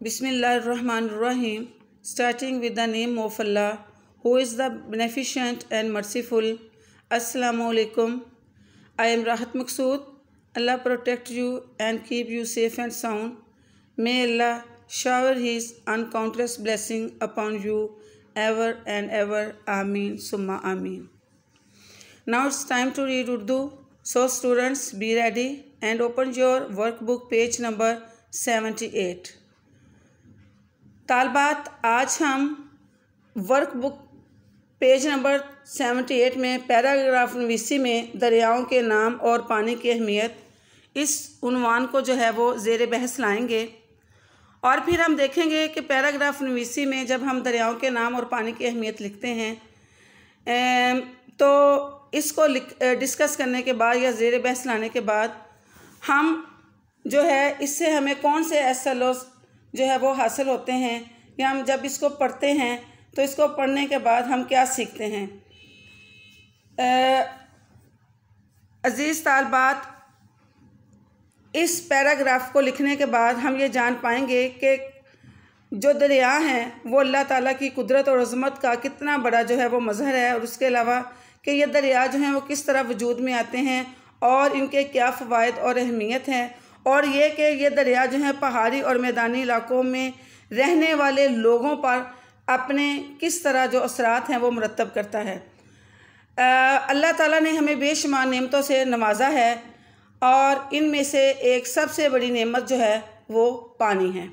Bismillah Rahman Rahim, starting with the name of Allah, who is the beneficent and merciful. Assalamu alaikum. I am Rahat Maksud. Allah protect you and keep you safe and sound. May Allah shower His uncountless blessing upon you ever and ever. Ameen. Summa Ameen. Now it's time to read Urdu. So students, be ready and open your workbook page number 78. तालबात आज हम workbook page number seventy eight में paragraph नवीसी में दरियाओं के नाम और पानी की अहमियत इस उनवान को जो है वो ज़ेर बहस लाएंगे और फिर हम देखेंगे कि पैराग्राफ नवीसी में जब हम दरियाओं के नाम और पानी की अहमियत लिखते हैं तो इसको लिख डिस्कस करने के बाद या ज़ेर बहस लाने के बाद हम जो है इससे हमें कौन से एस एल जो है वो हासिल होते हैं या हम जब इसको पढ़ते हैं तो इसको पढ़ने के बाद हम क्या सीखते हैं अज़ीज़ तालबात इस पैराग्राफ को लिखने के बाद हम ये जान पाएंगे कि जो दरिया हैं वो अल्लाह ताला की कुदरत और अजमत का कितना बड़ा जो है वो मज़हर है और उसके अलावा कि ये दरिया जो हैं वो किस तरह वजूद में आते हैं और इनके क्या फ़वाद और अहमियत हैं और ये कि ये दरिया जो है पहाड़ी और मैदानी इलाकों में रहने वाले लोगों पर अपने किस तरह जो असरात हैं वो मरतब करता है अल्लाह ताला ने हमें बेशुमार नेमतों से नवाजा है और इनमें से एक सबसे बड़ी नेमत जो है वो पानी है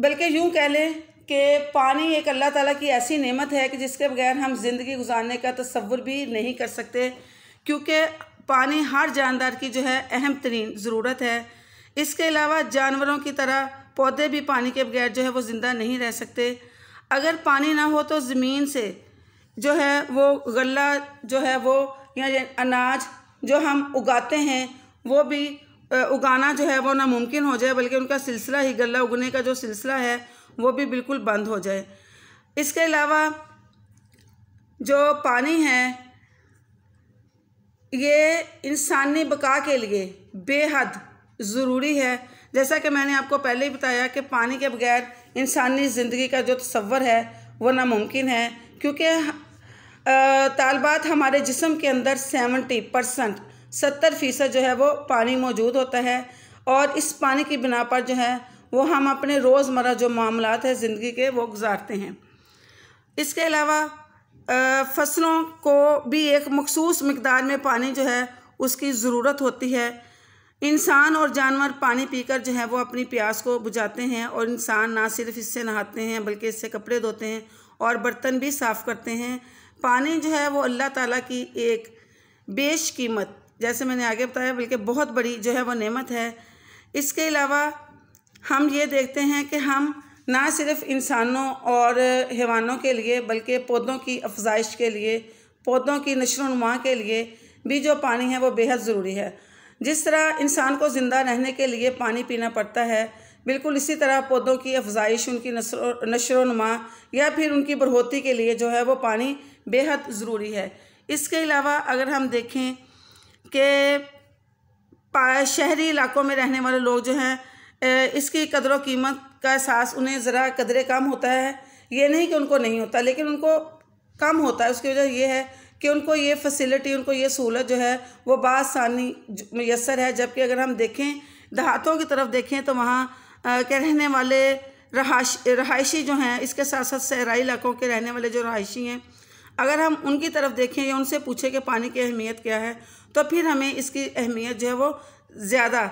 बल्कि यूँ कह लें कि पानी एक अल्लाह ताला की ऐसी नेमत है कि जिसके बगैर हम ज़िंदगी गुजारने का तस्वुर भी नहीं कर सकते क्योंकि पानी हर जानदार की जो है अहम तरीन ज़रूरत है इसके अलावा जानवरों की तरह पौधे भी पानी के बगैर जो है वो ज़िंदा नहीं रह सकते अगर पानी ना हो तो ज़मीन से जो है वो गला जो है वो या अनाज जो हम उगाते हैं वो भी उगाना जो है वो नामुमकिन हो जाए बल्कि उनका सिलसिला ही गला उगने का जो सिलसिला है वो भी बिल्कुल बंद हो जाए इसके अलावा जो पानी है ये इंसानी बका के लिए बेहद ज़रूरी है जैसा कि मैंने आपको पहले ही बताया कि पानी के बगैर इंसानी ज़िंदगी का जो तस्वर है वो नामुमकिन है क्योंकि तालबात हमारे जिसम के अंदर सेवेंटी परसेंट सत्तर फ़ीसद जो है वो पानी मौजूद होता है और इस पानी की बिना पर जो है वो हम अपने रोज़मर्रा जो मामला है ज़िंदगी के वो गुजारते हैं इसके अलावा फसलों को भी एक मखसूस मकदार में पानी जो है उसकी ज़रूरत होती है इंसान और जानवर पानी पीकर जो है वो अपनी प्यास को बुझाते हैं और इंसान ना सिर्फ इससे नहाते हैं बल्कि इससे कपड़े धोते हैं और बर्तन भी साफ़ करते हैं पानी जो है वो अल्लाह ताला की एक बेश कीमत जैसे मैंने आगे बताया बल्कि बहुत बड़ी जो है वो नेमत है इसके अलावा हम ये देखते हैं कि हम ना सिर्फ इंसानों और हेवानों के लिए बल्कि पौधों की अफजाइश के लिए पौधों की नशोनुमा के लिए भी जो पानी है वो बेहद ज़रूरी है जिस तरह इंसान को ज़िंदा रहने के लिए पानी पीना पड़ता है बिल्कुल इसी तरह पौधों की अफजाइश उनकी नशोनुमा या फिर उनकी बढ़ोती के लिए जो है वो पानी बेहद ज़रूरी है इसके अलावा अगर हम देखें कि शहरी इलाकों में रहने वाले लोग जो हैं इसकी कदर कीमत का एहसास उन्हें ज़रा कदरे कम होता है ये नहीं कि उनको नहीं होता लेकिन उनको कम होता है उसकी वजह यह है कि उनको ये फैसिलिटी उनको ये सहूलत जो है वो बासानी मैसर है जबकि अगर हम देखें देहातों की तरफ देखें तो वहाँ के रहने वाले रहायशी जो हैं इसके साथ साथ सहराई इलाकों के रहने वाले जो रहायशी हैं अगर हम उनकी तरफ देखें या उनसे पूछें कि पानी की अहमियत क्या है तो फिर हमें इसकी अहमियत जो है वो ज़्यादा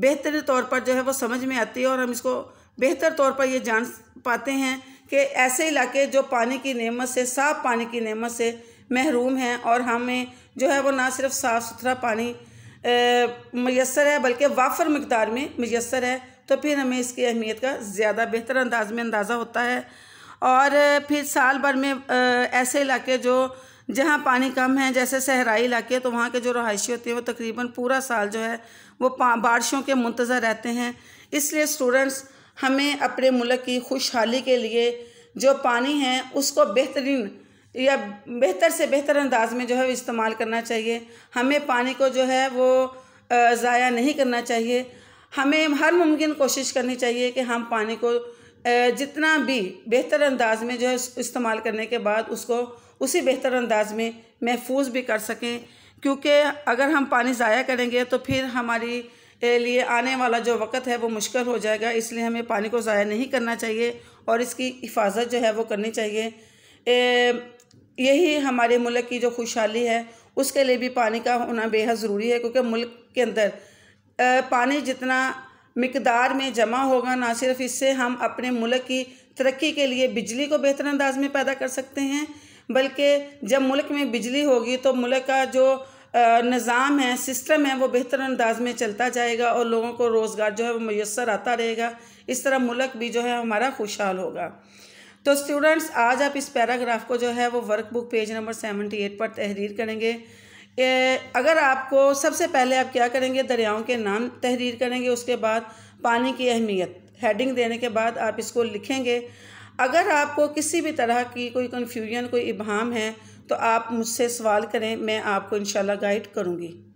बेहतर तौर पर जो है वो समझ में आती है और हम इसको बेहतर तौर पर ये जान पाते हैं कि ऐसे इलाके जो पानी की नेमत से साफ़ पानी की नेमत से महरूम हैं और हमें जो है वो ना सिर्फ साफ़ सुथरा पानी मैसर है बल्कि वाफर मकदार में मैसर है तो फिर हमें इसकी अहमियत का ज़्यादा बेहतर अंदाज में अंदाज़ा होता है और फिर साल भर में ऐसे इलाके जो जहाँ पानी कम है जैसे सहराई इलाके तो वहाँ के जो रहायशी होते हैं वो तकरीबन पूरा साल जो है वो बारिशों के मुंतज़र रहते हैं इसलिए स्टूडेंट्स हमें अपने मुल्क की खुशहाली के लिए जो पानी है उसको बेहतरीन या बेहतर से बेहतर अंदाज में जो है इस्तेमाल करना चाहिए हमें पानी को जो है वो ज़ाया नहीं करना चाहिए हमें हर मुमकिन कोशिश करनी चाहिए कि हम पानी को जितना भी बेहतर अंदाज में जो है इस्तेमाल करने के बाद उसको उसी बेहतर अंदाज में महफूज भी कर सकें क्योंकि अगर हम पानी ज़ाया करेंगे तो फिर हमारी लिए आने वाला जो वक़्त है वो मुश्किल हो जाएगा इसलिए हमें पानी को ज़ाया नहीं करना चाहिए और इसकी हिफाजत जो है वो करनी चाहिए ए, यही हमारे मुल्क की जो खुशहाली है उसके लिए भी पानी का होना बेहद ज़रूरी है क्योंकि मुल्क के अंदर पानी जितना मकदार में जमा होगा ना सिर्फ इससे हम अपने मुल्क की तरक्की के लिए बिजली को बेहतर अंदाज में पैदा कर सकते हैं बल्कि जब मुल्क में बिजली होगी तो मुल्क का जो निज़ाम है सिस्टम है वो बेहतर अंदाज में चलता जाएगा और लोगों को रोज़गार जो है वो मैसर आता रहेगा इस तरह मुल्क भी जो है हमारा खुशहाल होगा तो स्टूडेंट्स आज आप इस पैराग्राफ को जो है वो workbook page number seventy eight पर तहरीर करेंगे अगर आपको सबसे पहले आप क्या करेंगे दरियाओं के नाम तहरीर करेंगे उसके बाद पानी की अहमियत हेडिंग देने के बाद आप इसको लिखेंगे अगर आपको किसी भी तरह की कोई कन्फ्यूजन कोई इबहम है तो आप मुझसे सवाल करें मैं आपको इन गाइड करूँगी